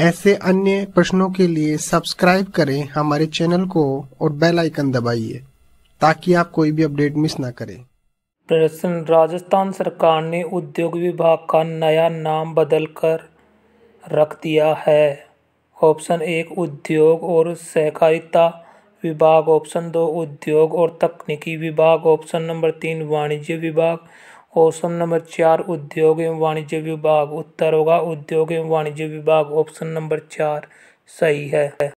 ऐसे अन्य प्रश्नों के लिए सब्सक्राइब करें हमारे चैनल को और बेल आइकन दबाइए ताकि आप कोई भी अपडेट मिस ना करें प्रश्न राजस्थान सरकार ने उद्योग विभाग का नया नाम बदल कर रख दिया है ऑप्शन एक उद्योग और सहकारिता विभाग ऑप्शन दो उद्योग और तकनीकी विभाग ऑप्शन नंबर तीन वाणिज्य विभाग ऑप्शन नंबर चार उद्योग एवं वाणिज्य विभाग उत्तर होगा उद्योग एवं वाणिज्य विभाग ऑप्शन नंबर चार सही है